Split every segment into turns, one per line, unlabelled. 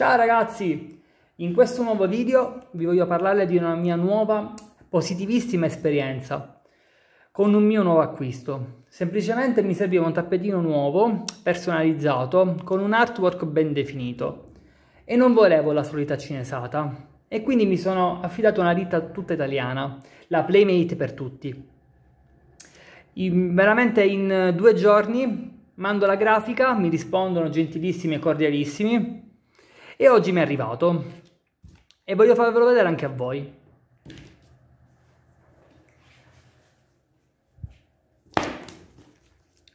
Ciao ragazzi! In questo nuovo video vi voglio parlare di una mia nuova positivissima esperienza con un mio nuovo acquisto. Semplicemente mi serviva un tappetino nuovo, personalizzato, con un artwork ben definito e non volevo la solita cinesata e quindi mi sono affidato a una ditta tutta italiana, la Playmate per tutti. In, veramente in eh, due giorni mando la grafica, mi rispondono gentilissimi e cordialissimi e oggi mi è arrivato e voglio farvelo vedere anche a voi.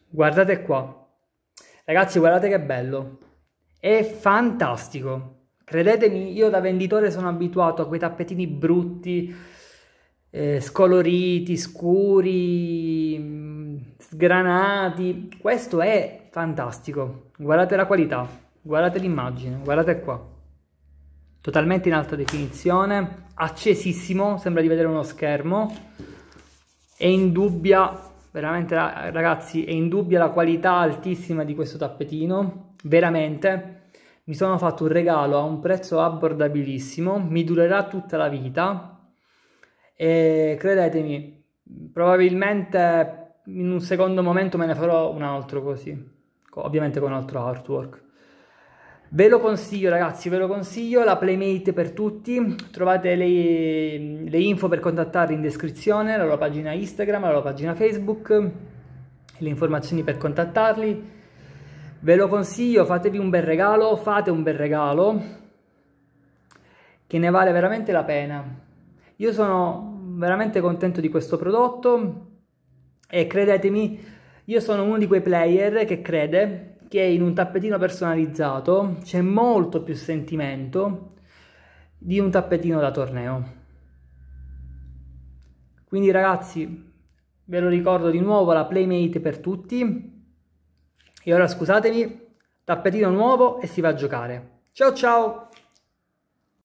Guardate qua. Ragazzi, guardate che bello. È fantastico. Credetemi, io da venditore sono abituato a quei tappetini brutti, eh, scoloriti, scuri, mm, sgranati. Questo è fantastico. Guardate la qualità guardate l'immagine, guardate qua, totalmente in alta definizione, accesissimo, sembra di vedere uno schermo, è indubbia, veramente ragazzi, è indubbia la qualità altissima di questo tappetino, veramente, mi sono fatto un regalo a un prezzo abbordabilissimo, mi durerà tutta la vita e credetemi, probabilmente in un secondo momento me ne farò un altro così, ovviamente con altro artwork. Ve lo consiglio ragazzi, ve lo consiglio, la Playmate per tutti, trovate le, le info per contattarli in descrizione, la loro pagina Instagram, la loro pagina Facebook, le informazioni per contattarli. Ve lo consiglio, fatevi un bel regalo, fate un bel regalo, che ne vale veramente la pena. Io sono veramente contento di questo prodotto e credetemi, io sono uno di quei player che crede che in un tappetino personalizzato c'è molto più sentimento di un tappetino da torneo. Quindi ragazzi, ve lo ricordo di nuovo la Playmate per tutti. E ora scusatemi, tappetino nuovo e si va a giocare. Ciao ciao!